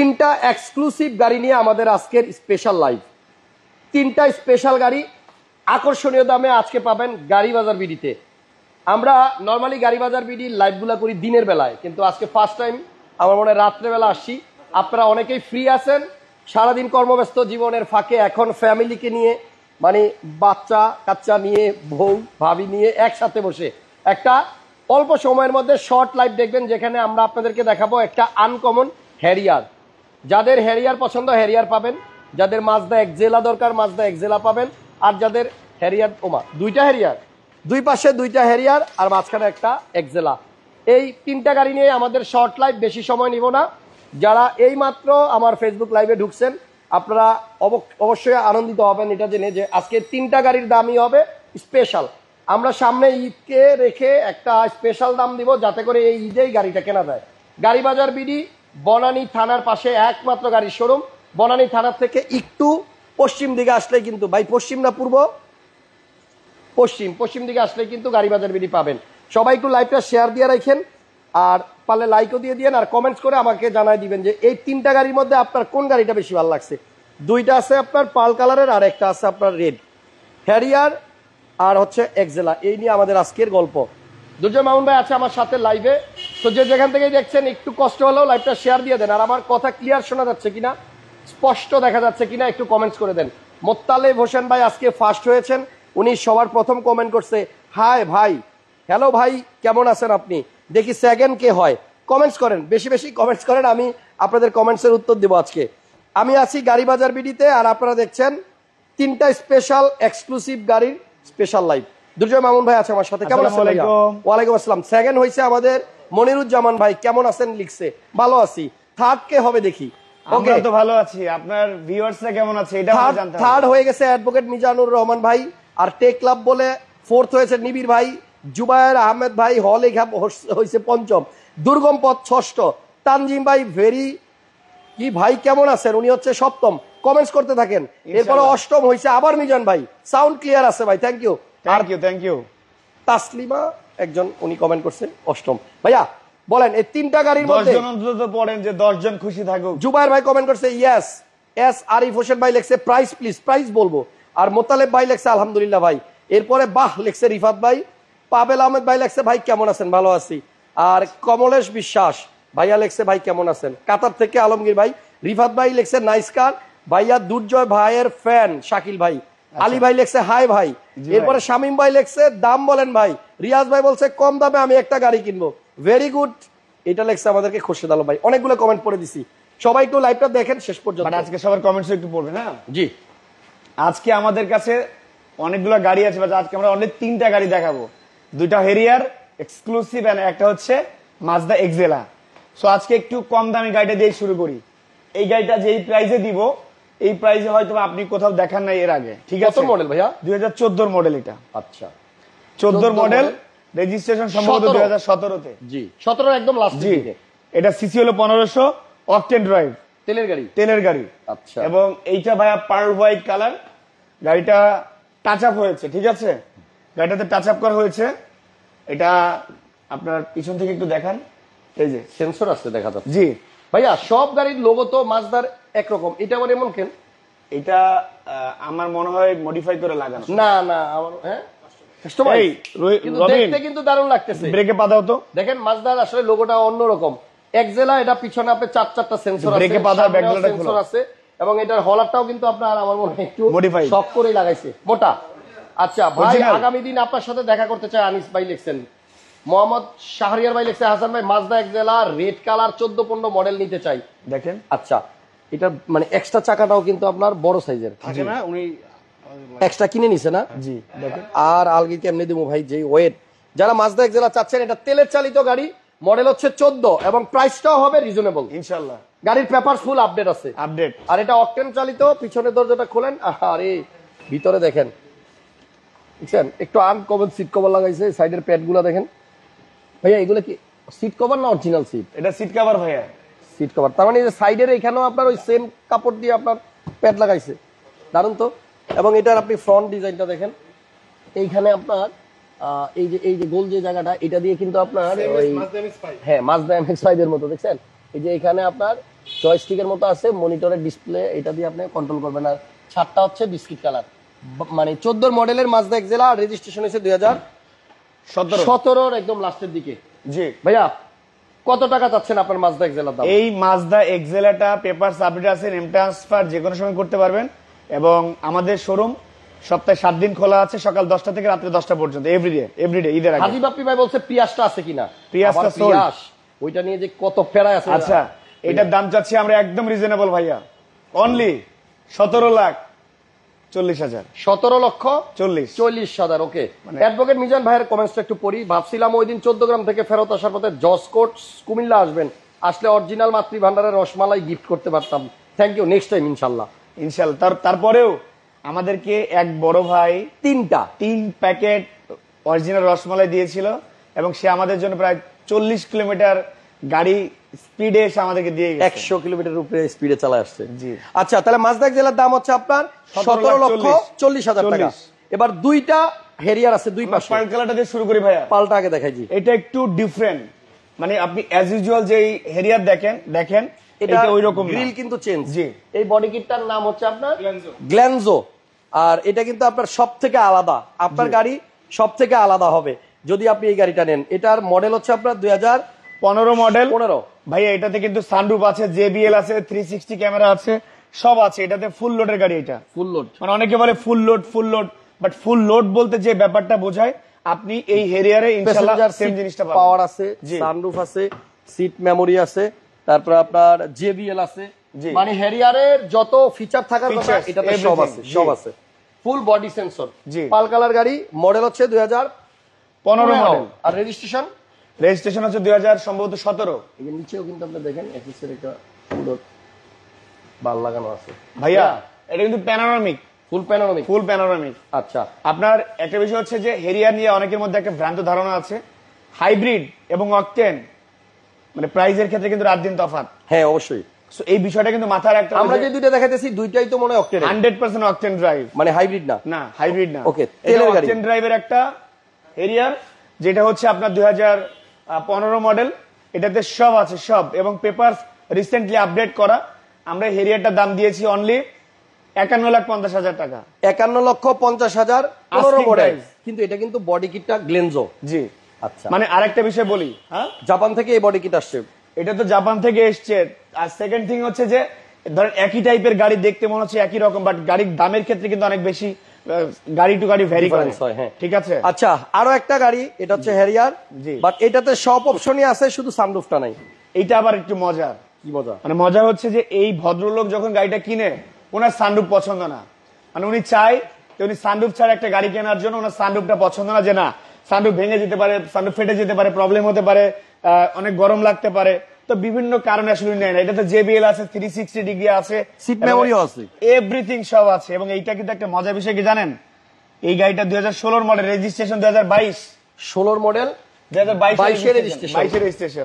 তিনটা এক্সক্লুসিভ গাড়ি নিয়ে আমাদের আজকের স্পেশাল লাইভ তিনটা স্পেশাল গাড়ি আকর্ষণীয় দামে আজকে পাবেন গাড়ি বাজার বিডিতে আমরা নর্মালি গাড়ি বাজার বিডি লাইভগুলো করি দিনের বেলায় কিন্তু আজকে ফার্স্ট টাইম আমার মনে রাত্রেবেলা আসছি আপনারা অনেকেই ফ্রি আছেন সারাদিন কর্মব্যস্ত জীবনের ফাঁকে এখন ফ্যামিলিকে নিয়ে মানে বাচ্চা কাচ্চা নিয়ে বউ ভাবি নিয়ে একসাথে বসে একটা অল্প সময়ের মধ্যে শর্ট লাইভ দেখবেন যেখানে আমরা আপনাদেরকে দেখাবো একটা আনকমন হ্যারিয়ার যাদের হেরিয়ার পছন্দ হেরিয়ার পাবেন যাদের মাজদা জেলা দরকার মাজদা জেলা পাবেন আর যাদের হেরিয়ার ওমা দুইটা হেরিয়ার দুই পাশে দুইটা হেরিয়ার আর মাঝখানে একটা এক জেলা এই তিনটা গাড়ি নিয়ে আমাদের শর্ট লাইফ বেশি সময় নিব না যারা এই মাত্র আমার ফেসবুক লাইভে ঢুকছেন আপনারা অবশ্যই আনন্দিত হবেন এটা জেনে যে আজকে তিনটা গাড়ির দামই হবে স্পেশাল আমরা সামনে ঈদকে রেখে একটা স্পেশাল দাম দিব যাতে করে এই ঈদেই গাড়িটা কেনা যায় গাড়ি বাজার বিডি বনানী থানার পাশে একমাত্র গাড়ির শোরুম বনানী থানার থেকে একটু পশ্চিম দিকে আসলে কিন্তু ভাই পশ্চিম না পূর্ব পশ্চিম পশ্চিম দিকে আসলে কিন্তু গাড়ি বাজার বেরিয়ে পাবেন সবাই একটু লাইভটা শেয়ার দিয়ে রাখেন আর পারলে লাইকও দিয়ে দিয়েন আর কমেন্টস করে আমাকে জানাই দিবেন যে এই তিনটা গাড়ির মধ্যে আপনার কোন গাড়িটা বেশি ভালো লাগছে দুইটা আছে আপনার পাল কালারের আর একটা আছে আপনার রেড হ্যারিয়ার আর হচ্ছে এক্সেলা এই নিয়ে আমাদের আজকের গল্প দুর্জয় মামুন ভাই আছে আমার সাথে লাইভে তো যে যেখান থেকে দেখছেন একটু কষ্ট হলেও লাইভটা শেয়ার দিয়ে দেন আর আমার কথা ক্লিয়ার শোনা যাচ্ছে কিনা স্পষ্ট দেখা যাচ্ছে কিনা একটু কমেন্টস করে দেন মোত্তালেব হোসেন ভাই আজকে ফার্স্ট হয়েছেন উনি সবার প্রথম কমেন্ট করছে হাই ভাই হ্যালো ভাই কেমন আছেন আপনি দেখি সেকেন্ড কে হয় কমেন্টস করেন বেশি বেশি কমেন্টস করেন আমি আপনাদের কমেন্টসের উত্তর দেবো আজকে আমি আছি গাড়ি বাজার বিডিতে আর আপনারা দেখছেন তিনটা স্পেশাল এক্সক্লুসিভ গাড়ির স্পেশাল লাইভ দুর্জয় মামুন ভাই আছে আমার সাথে কেমন আছেন ওয়ালাইকুম আসসালাম সেকেন্ড হয়েছে আমাদের মনিরুজ্জামান ভাই কেমন আছেন লিখছে ভালো আছি থার্ড কে হবে দেখি আমরা তো ভালো আছি আপনার ভিউয়ার্সরা কেমন আছে এটা জানতে থার্ড হয়ে গেছে অ্যাডভোকেট মিজানুর রহমান ভাই আর টেক ক্লাব বলে ফোর্থ হয়েছে নিবির ভাই জুবায়ের আহমেদ ভাই হল এখাপ হয়েছে পঞ্চম দুর্গম পথ ষষ্ঠ তানজিম ভাই ভেরি কি ভাই কেমন আছেন উনি হচ্ছে সপ্তম কমেন্টস করতে থাকেন এরপরে অষ্টম হয়েছে আবার মিজান ভাই সাউন্ড ক্লিয়ার আছে ভাই thank you thank you thank you Taslima একজন উনি কমেন্ট করছেন অষ্টম ভাইয়া বলেন এই তিনটা গাড়ির মধ্যে পড়েন যে দশজন খুশি থাকুক ভাই কমেন্ট করছে এস আরিফ হোসেন ভাই লেখছে প্রাইস প্লিজ প্রাইস বলবো আর মোতালেব ভাই লেখছে আলহামদুলিল্লাহ ভাই এরপরে বাহ লেখছে রিফাত ভাই পাবেল আহমেদ ভাই লেখছে ভাই কেমন আছেন ভালো আছি আর কমলেশ বিশ্বাস ভাইয়া লেখছে ভাই কেমন আছেন কাতার থেকে আলমগীর ভাই রিফাত ভাই লেখছে নাইস কার ভাইয়া দুর্জয় ভাইয়ের ফ্যান শাকিল ভাই আচ্ছা। আলী ভাই লেখছে হাই ভাই এরপরে শামিম ভাই লেখছে দাম বলেন ভাই রিয়াজ ভাই বলছে কম দামে আমি একটা গাড়ি কিনবো ভেরি গুড এটা লেখছে আমাদেরকে খোরশেদ আলম ভাই অনেকগুলো কমেন্ট পড়ে দিছি সবাই একটু লাইভটা দেখেন শেষ পর্যন্ত মানে আজকে সবার কমেন্টস একটু পড়বে না জি আজকে আমাদের কাছে অনেকগুলো গাড়ি আছে আজকে আমরা অনেক তিনটা গাড়ি দেখাবো দুইটা হেরিয়ার এক্সক্লুসিভ এন্ড একটা হচ্ছে মাজদা এক্সেলা সো আজকে একটু কম দামি গাড়িটা দিয়ে শুরু করি এই গাড়িটা যেই প্রাইসে দিব এই প্রাইসে হয়তো আপনি কোথাও দেখান নাই এর আগে ঠিক আছে মডেল ভাইয়া দুই হাজার চোদ্দ মডেল এটা আচ্ছা চোদ্দ মডেল রেজিস্ট্রেশন সম্ভবত দুই হাজার সতেরোতে জি সতেরো একদম লাস্ট জি এটা সিসি হলো পনেরোশো অকটেন ড্রাইভ তেলের গাড়ি তেলের গাড়ি আচ্ছা এবং এইটা ভাইয়া পার হোয়াইট কালার গাড়িটা টাচ আপ হয়েছে ঠিক আছে গাড়িটাতে টাচ আপ করা হয়েছে এটা আপনার পিছন থেকে একটু দেখান এই যে সেন্সর আসতে দেখা যাচ্ছে জি ভাইয়া সব গাড়ির লোগো তো মাছদার একরকম এটা আবার এমন কেন এটা আমার মনে হয় মডিফাই করে লাগানো না না আমার হ্যাঁ হলারটাও কিন্তু আপনার আমার মনে হয় লাগাইছে মোটা আচ্ছা ভাই আগামী দিন আপনার সাথে দেখা করতে চাই আনিস ভাই লিখছেন মোহাম্মদ শাহরিয়ার ভাই লিখছে হাসান ভাই মাজদা এক জেলা রেড কালার চোদ্দ পনেরো মডেল নিতে চাই দেখেন আচ্ছা এটা মানে এক্সট্রা চাকাটাও কিন্তু আপনার বড় সাইজের থাকে না উনি এক্সট্রা কিনে নিছে না জি আর আলগি কেমনে দেবো ভাই যে ওয়েট যারা মাজদা এক জেলা চাচ্ছেন এটা তেলের চালিত গাড়ি মডেল হচ্ছে চোদ্দ এবং প্রাইসটাও হবে রিজনেবল ইনশাল্লাহ গাড়ির পেপার ফুল আপডেট আছে আপডেট আর এটা অকটেন চালিত পিছনের দরজাটা খোলেন আরে ভিতরে দেখেন বুঝছেন একটু কভার সিট কভার লাগাইছে সাইডের প্যাড দেখেন ভাইয়া এগুলো কি সিট কভার না অরিজিনাল সিট এটা সিট কভার ভাইয়া সিট কভার তার মানে সাইডের এখানেও আপনার ওই সেম কাপড় দিয়ে আপনার প্যাড লাগাইছে দারুন তো এবং এটার আপনি ফ্রন্ট ডিজাইনটা দেখেন এইখানে আপনার এই যে এই যে গোল যে জায়গাটা এটা দিয়ে কিন্তু আপনার ওই হ্যাঁ মাজদা এম এক্স ফাইভের মতো দেখছেন এই যে এখানে আপনার জয়স্টিকের মতো আছে মনিটরের ডিসপ্লে এটা দিয়ে আপনি কন্ট্রোল করবেন আর ছাদটা হচ্ছে বিস্কিট কালার মানে চোদ্দোর মডেলের মাজদা এক্সেলা রেজিস্ট্রেশন হয়েছে দুই হাজার সতেরোর একদম লাস্টের দিকে জি ভাইয়া কত টাকা চাচ্ছেন আপনার মাজদা এক্সেলার দাম এই মাজদা এক্সেলাটা পেপার সাবমিট আছে নেম ট্রান্সফার যে কোনো সময় করতে পারবেন এবং আমাদের শোরুম সপ্তাহে সাত দিন খোলা আছে সকাল দশটা থেকে রাত্রে দশটা পর্যন্ত এভরিডে এভরিডে ঈদের আগে হাজিব আপনি ভাই বলছে পিয়াসটা আছে কিনা পিয়াসটা পিয়াস ওইটা নিয়ে যে কত ফেরায় আছে আচ্ছা এটার দাম চাচ্ছি আমরা একদম রিজনেবল ভাইয়া অনলি সতেরো লাখ চল্লিশ হাজার সতেরো লক্ষ চল্লিশ চল্লিশ হাজার ওকে মানে- মিজান ভাইয়ের একটু পড়ি ভাবছিলাম ওই দিন চোদ্দ গ্রাম থেকে ফেরত আসার পথে কুমিল্লা আসবেন আসলে অরিজিনাল রসমালাই গিফট করতে পারতাম থ্যাংক ইউ নেক্সট টাইম ইনশাল্লাহ ইনশাল্লাহ তারপরেও আমাদেরকে এক বড় ভাই তিনটা তিন প্যাকেট অরিজিনাল রসমালাই দিয়েছিল এবং সে আমাদের জন্য প্রায় চল্লিশ কিলোমিটার গাড়ি স্পিডে এসে আমাদেরকে দিয়ে একশো কিলোমিটার উপরে স্পিডে চলে আসছে আচ্ছা তাহলে মাঝদাক জেলার দাম হচ্ছে আপনার সতেরো লক্ষ চল্লিশ হাজার টাকা এবার দুইটা হেরিয়ার আছে দুই পাশে পাল্ট কালারটা দিয়ে শুরু করি ভাইয়া পাল্টা আগে দেখাই জি এটা একটু ডিফারেন্ট মানে আপনি অ্যাজ ইউজুয়াল যে হেরিয়ার দেখেন দেখেন এটা ওই রকম গ্রিল কিন্তু চেঞ্জ জি এই বডি কিটটার নাম হচ্ছে আপনার গ্ল্যানজো আর এটা কিন্তু আপনার সব থেকে আলাদা আপনার গাড়ি সব থেকে আলাদা হবে যদি আপনি এই গাড়িটা নেন এটার মডেল হচ্ছে আপনার দুই পনেরো মডেল পনেরো ভাইয়া এটাতে কিন্তু সানরুপ আছে জেবিএল আছে থ্রি সিক্সটি ক্যামেরা আছে সব আছে এটাতে ফুল লোডের গাড়ি এটা ফুল লোড মানে অনেকে বলে full load full load but full load বলতে যে ব্যাপারটা বোঝায় আপনি এই হেরিয়ারে সেম জিনিসটা পাওয়ার আছে সানরুফ আছে সিট মেমোরি আছে তারপর আপনার জেবিএল আছে মানে হেরিয়ারের যত ফিচার থাকার কথা এটাতে সব আছে সব আছে full body sensor pearl colour গাড়ি মডেল হচ্ছে দুই হাজার পনেরো মডেল আর রেজিস্ট্রেশন রেজিস্ট্রেশন হচ্ছে দুই হাজার সম্ভবত সতেরো এই যে নিচেও কিন্তু আপনি দেখেন এসএসের একটা সুন্দর বাল লাগানো আছে ভাইয়া এটা কিন্তু panoramic full panoramic full panoramic আচ্ছা আপনার একটা বিষয় হচ্ছে যে হেরিয়ার নিয়ে অনেকের মধ্যে একটা ভ্রান্ত ধারণা আছে হাইব্রিড এবং অকটেন মানে প্রাইজের ক্ষেত্রে কিন্তু রাত দিন তফাত হ্যাঁ অবশ্যই সো এই বিষয়টা কিন্তু মাথায় রাখতে আমরা যে দুইটা দেখাতেছি দুইটাই তো মনে হয় অকটেন 100% অকটেন ড্রাইভ মানে হাইব্রিড না না হাইব্রিড না ওকে তেলের গাড়ি অকটেন ড্রাইভের একটা হেরিয়ার যেটা হচ্ছে আপনার দুই হাজার পনেরো মডেল এটাতে সব আছে সব এবং পেপার রিসেন্টলি আপডেট করা আমরা হেরিয়ারটার দাম দিয়েছি অনলি একান্ন লাখ পঞ্চাশ হাজার টাকা একান্ন লক্ষ পঞ্চাশ হাজার কিন্তু এটা কিন্তু বডি কিটটা গ্লেনজো জি আচ্ছা মানে আরেকটা বিষয় বলি হ্যাঁ জাপান থেকে এই বডি কিট আসছে এটা তো জাপান থেকে এসছে আর সেকেন্ড থিং হচ্ছে যে ধরেন একই টাইপের গাড়ি দেখতে মনে হচ্ছে একই রকম বাট গাড়ির দামের ক্ষেত্রে কিন্তু অনেক বেশি গাড়ি টু গাড়ি ভ্যারি করে হ্যাঁ। ঠিক আছে আচ্ছা আরো একটা গাড়ি এটা হচ্ছে হ্যারিয়ার বাট এটাতে সব অপশনই আছে শুধু সানরুফটা নাই এটা আবার একটু মজার কি মজা মানে মজা হচ্ছে যে এই ভদ্রলোক যখন গাড়িটা কিনে ওনার সানরুফ পছন্দ না মানে উনি চাই যে উনি সানরুফ ছাড়া একটা গাড়ি কেনার জন্য ওনার সানরুফটা পছন্দ না যে না সানরুফ ভেঙে যেতে পারে সানরুফ ফেটে যেতে পারে প্রবলেম হতে পারে অনেক গরম লাগতে পারে তো বিভিন্ন কারণে আসলে নেয় না তো জেবিএল আছে থ্রি সিক্সটি ডিগ্রি আছে সিট মেমোরিও আছে এভরিথিং সব আছে এবং এইটা কিন্তু একটা মজা বিষয় কি জানেন এই গাড়িটা দুই হাজার ষোলোর মডেল রেজিস্ট্রেশন দুই হাজার বাইশ ষোলোর মডেল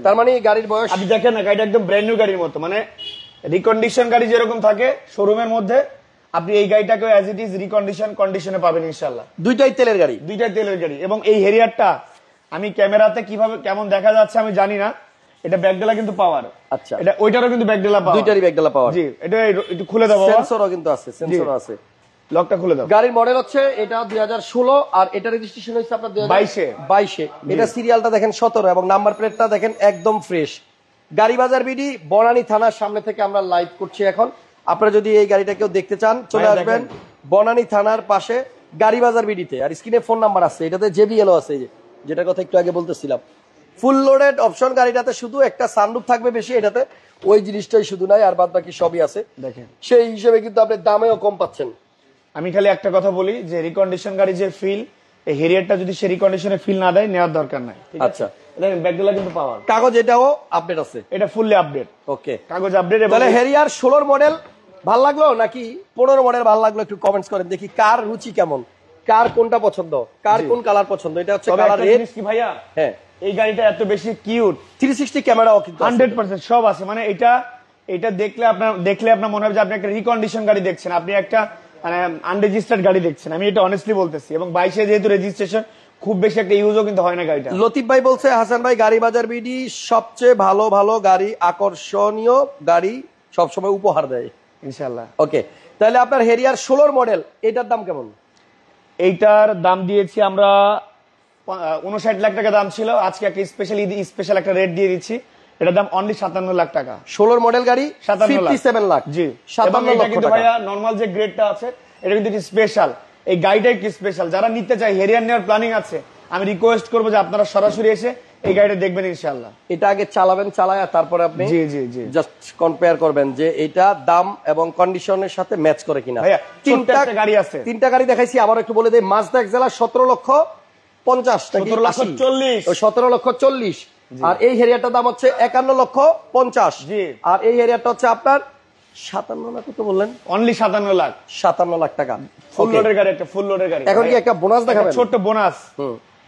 তার মানে গাড়ির বয়স আপনি দেখেন না গাড়িটা একদম ব্র্যান্ড নিউ গাড়ির মতো মানে রিকন্ডিশন গাড়ি যেরকম থাকে শোরুমের মধ্যে আপনি এই গাড়িটাকে অ্যাজ ইট ইজ রিকন্ডিশন কন্ডিশনে পাবেন ইনশাল্লাহ দুইটাই তেলের গাড়ি দুইটাই তেলের গাড়ি এবং এই হেরিয়ারটা আমি ক্যামেরাতে কিভাবে কেমন দেখা যাচ্ছে আমি জানি না এটা কিন্তু পাওয়ার আচ্ছা এটা ওইটারও কিন্তু পাওয়ার দুইটারই পাওয়ার জি এটা একটু খুলে দাও সেন্সরও কিন্তু আছে সেন্সরও আছে লকটা খুলে দাও গাড়ির মডেল হচ্ছে এটা আর এটা রেজিস্ট্রেশন আপনার এটা সিরিয়ালটা দেখেন এবং নাম্বার প্লেটটা দেখেন একদম ফ্রেশ গাড়ি বাজার বিডি বনানি থানার সামনে থেকে আমরা লাইভ করছি এখন আপনারা যদি এই গাড়িটা কেউ দেখতে চান চলে আসবেন বনানী থানার পাশে গাড়ি বাজার বিডিতে আর স্ক্রিনে ফোন নাম্বার আছে এটাতে জেবিএলও আছে যেটার কথা একটু আগে বলতেছিলাম ফুল লোডেড অপশন গাড়িটাতে শুধু একটা সানরুফ থাকবে বেশি এটাতে ওই জিনিসটাই শুধু নাই আর বাদ বাকি সবই আছে দেখেন সেই হিসেবে কিন্তু আপনি দামেও কম পাচ্ছেন আমি খালি একটা কথা বলি যে রিকন্ডিশন গাড়ি যে ফিল এই হেরিয়ারটা যদি সে রিকন্ডিশনে ফিল না দেয় নেওয়ার দরকার নাই আচ্ছা দেখেন কিন্তু পাওয়ার কাগজ এটাও আপডেট আছে এটা ফুললি আপডেট ওকে কাগজ আপডেট তাহলে হেরিয়ার ষোলোর মডেল ভাল লাগলো নাকি পনেরো মডেল ভাল লাগলো একটু কমেন্টস করেন দেখি কার রুচি কেমন কার কোনটা পছন্দ কার কোন কালার পছন্দ এটা হচ্ছে কালার কি ভাইয়া হ্যাঁ এই গাড়িটা এত বেশি কিউট থ্রি সিক্সটি ক্যামেরাও কিন্তু হান্ড্রেড পার্সেন্ট সব আছে মানে এটা এটা দেখলে আপনার দেখলে আপনার মনে হবে যে আপনি একটা রিকন্ডিশন গাড়ি দেখছেন আপনি একটা মানে আনরেজিস্টার্ড গাড়ি দেখছেন আমি এটা অনেস্টলি বলতেছি এবং বাইশে যেহেতু রেজিস্ট্রেশন খুব বেশি একটা ইউজও কিন্তু হয় না গাড়িটা লতিফ ভাই বলছে হাসান ভাই গাড়ি বাজার বিডি সবচেয়ে ভালো ভালো গাড়ি আকর্ষণীয় গাড়ি সবসময় উপহার দেয় ইনশাল্লাহ ওকে তাহলে আপনার হেরিয়ার ষোলোর মডেল এটার দাম কেমন এইটার দাম দিয়েছি আমরা উনষাট লাখ টাকা দাম ছিল আজকে একটা স্পেশাল স্পেশাল একটা রেট দিয়ে দিচ্ছি এটার দাম অনলি সাতান্ন লাখ টাকা ষোলোর মডেল গাড়ি সাতান্ন লাখ জি সাতান্ন লাখ ভাইয়া নর্মাল যে গ্রেডটা আছে এটা কিন্তু স্পেশাল এই গাড়িটা একটি স্পেশাল যারা নিতে চায় হেরিয়ার নেওয়ার প্ল্যানিং আছে আমি রিকোয়েস্ট করবো যে আপনারা সরাসরি এসে এই গাড়িটা দেখবেন ইনশাল্লাহ এটা আগে চালাবেন চালায় তারপরে আপনি জি জি জি জাস্ট কম্পেয়ার করবেন যে এটা দাম এবং কন্ডিশনের সাথে ম্যাচ করে কিনা তিনটা গাড়ি আছে তিনটা গাড়ি দেখাইছি আবার একটু বলে দেয় মাঝদা দেখ জেলা সতেরো লক্ষ সতেরো লক্ষ চল্লিশ আর এই হেরিয়াটার দাম হচ্ছে একান্ন লক্ষ পঞ্চাশ আর এই হেরিয়াটা হচ্ছে আপনার সাতান্ন লাখ কত বললেন অনলি সাতান্ন লাখ সাতান্ন লাখ টাকা ফুল লোডের গাড়ি একটা ফুল লোডের গাড়ি এখন কি মানে একটা বোনাস দেখাবেন ছোট্ট বোনাস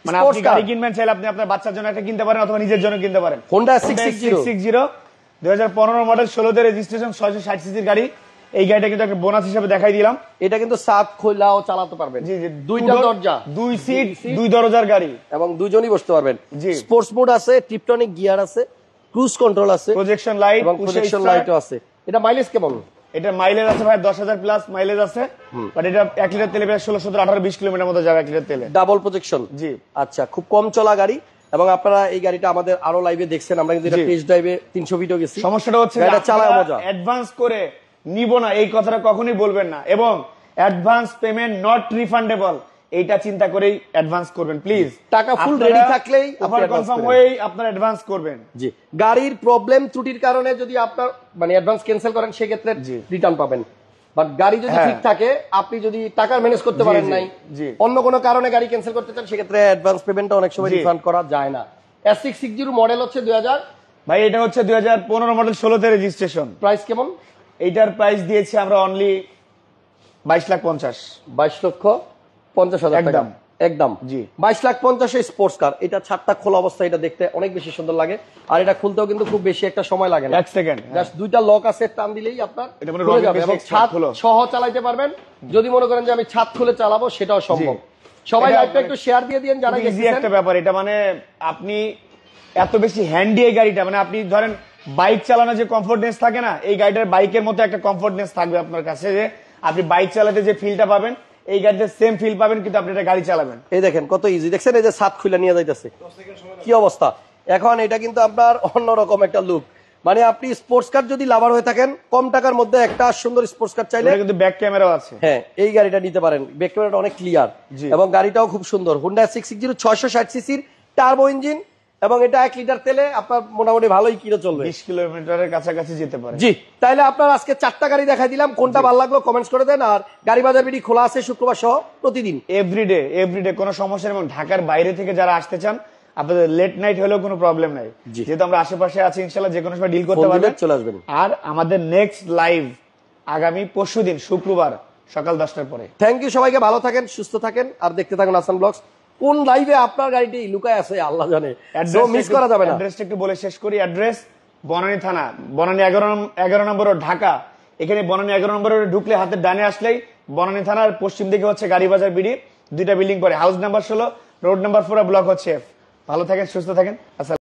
মানে আপনি গাড়ি কিনবেন চাইলে আপনি আপনার বাচ্চার জন্য একটা কিনতে পারেন অথবা নিজের জন্য কিনতে পারেন হোন্ডা সিক্স সিক্স জিরো দুই হাজার পনেরো মডেল ষোলোতে রেজিস্ট্রেশন ছয়শো ষাট সিসির গাড়ি এই গাড়িটা কিন্তু একটা বোনাস হিসেবে দেখাই দিলাম এটা কিন্তু সাত খোলা ও চালাতে পারবেন জি জি দুইটা দরজা দুই সিট দুই দরজার গাড়ি এবং দুজনই বসতে পারবেন জি স্পোর্টস মোড আছে টিপটনিক গিয়ার আছে ক্রুজ কন্ট্রোল আছে প্রজেকশন লাইট এবং প্রজেকশন লাইটও আছে এটা মাইলেজ কেমন এটা মাইলেজ আছে ভাই দশ হাজার প্লাস মাইলেজ আছে বাট এটা এক লিটার তেলে প্রায় ষোলো সতেরো আঠারো বিশ কিলোমিটার মতো যাবে এক লিটার তেলে ডাবল প্রজেকশন জি আচ্ছা খুব কম চলা গাড়ি এবং আপনারা এই গাড়িটা আমাদের আরো লাইভে দেখছেন আমরা কিন্তু এটা টেস্ট ড্রাইভে তিনশো ভিডিও গেছি সমস্যাটা হচ্ছে এটা চালায় মজা অ্যাডভান্স করে নিব না এই কথাটা কখনই বলবেন না এবং অ্যাডভান্স পেমেন্ট নট রিফান্ডেবল এইটা চিন্তা করেই অ্যাডভান্স করবেন প্লিজ টাকা ফুল রেডি থাকলেই আপনারা কনফার্ম হয়েই আপনারা অ্যাডভান্স করবেন জি গাড়ির প্রবলেম ত্রুটির কারণে যদি আপনার মানে অ্যাডভান্স ক্যান্সেল করেন সেই ক্ষেত্রে রিটার্ন পাবেন বাট গাড়ি যদি হ্যাঁ। ঠিক থাকে আপনি যদি টাকা ম্যানেজ করতে পারেন নাই জি অন্য কোনো কারণে গাড়ি ক্যান্সেল করতে চান সেই ক্ষেত্রে অ্যাডভান্স পেমেন্টটা অনেক সময় রিফান্ড করা যায় না S six six zero model হচ্ছে দুই ভাই এটা হচ্ছে দুই মডেল ষোলোতে রেজিস্ট্রেশন প্রাইস কেমন এইটার প্রাইস দিয়েছি আমরা অনলি বাইশ লাখ পঞ্চাশ বাইশ লক্ষ পঞ্চাশ হাজার একদম একদম জি বাইশ লাখ পঞ্চাশে স্পোর্টস কার এটা ছাড়টা খোলা অবস্থা এটা দেখতে অনেক বেশি সুন্দর লাগে আর এটা খুলতেও কিন্তু খুব বেশি একটা সময় লাগে না এক সেকেন্ড হ্যাঁ। জাস্ট দুইটা লক আছে টান দিলেই আপনার ছাদ সহ চালাইতে পারবেন যদি মনে করেন যে আমি ছাদ খুলে চালাবো সেটাও সম্ভব সবাই লাইফটা একটু শেয়ার মানে দিয়ে দিন যারা একটা ব্যাপার এটা মানে আপনি এত বেশি হ্যান্ডি এই গাড়িটা মানে আপনি ধরেন বাইক চালানো যে কমফোর্টনেস থাকে না এই গাড়িটার বাইকের মতো একটা কমফোর্টনেস থাকবে আপনার কাছে যে আপনি বাইক চালাতে যে ফিলটা পাবেন এই গাড়িতে সেম ফিল পাবেন কিন্তু আপনি এটা গাড়ি চালাবেন এই দেখেন কত ইজি দেখছেন এই যে সাত খুলে নিয়ে যাইতেছে কি অবস্থা এখন এটা কিন্তু আপনার অন্যরকম একটা লুক মানে আপনি স্পোর্টস কার যদি লাভার হয়ে থাকেন কম টাকার মধ্যে একটা সুন্দর স্পোর্টস কার চাইলে কিন্তু ব্যাক ক্যামেরাও আছে হ্যাঁ এই গাড়িটা নিতে পারেন ব্যাক ক্যামেরাটা অনেক ক্লিয়ার এবং গাড়িটাও খুব সুন্দর হুন্ডা সিক্স সিক্স জিরো ছয়শো ষাট সিসির টার্বো ইঞ্জিন এবং এটা এক লিটার তেলে আপনার মোটামুটি ভালোই কিলো চলবে বিশ কিলোমিটারের কাছাকাছি যেতে পারে জি তাহলে আপনার আজকে চারটা গাড়ি দেখাই দিলাম কোনটা ভালো লাগলো কমেন্টস করে দেন আর গাড়ি বাজার বিডি খোলা আছে শুক্রবার সহ প্রতিদিন এভরিডে এভরিডে কোনো সমস্যা এবং ঢাকার বাইরে থেকে যারা আসতে চান আপনাদের লেট নাইট হলেও কোনো প্রবলেম নাই যেহেতু আমরা আশেপাশে আছি ইনশাল্লাহ যে কোনো সময় ডিল করতে পারবেন চলে আসবেন আর আমাদের নেক্সট লাইভ আগামী পরশু দিন শুক্রবার সকাল দশটার পরে থ্যাংক ইউ সবাইকে ভালো থাকেন সুস্থ থাকেন আর দেখতে থাকুন আসান ব্লগস কোন লাইভে আপনার গাড়িটি লুকায় আছে আল্লাহ জানে মিস করা যাবে না অ্যাড্রেসটা একটু বলে শেষ করি অ্যাড্রেস বনানী থানা বনানী এগারো এগারো নম্বর ঢাকা এখানে বনানী এগারো নম্বর ঢুকলে হাতের ডানে আসলেই বনানী থানার পশ্চিম দিকে হচ্ছে গাড়ি বাজার বিডি দুইটা বিল্ডিং পরে হাউস নাম্বার ষোলো রোড নাম্বার ফোর ব্লক হচ্ছে এফ ভালো থাকেন সুস্থ থাকেন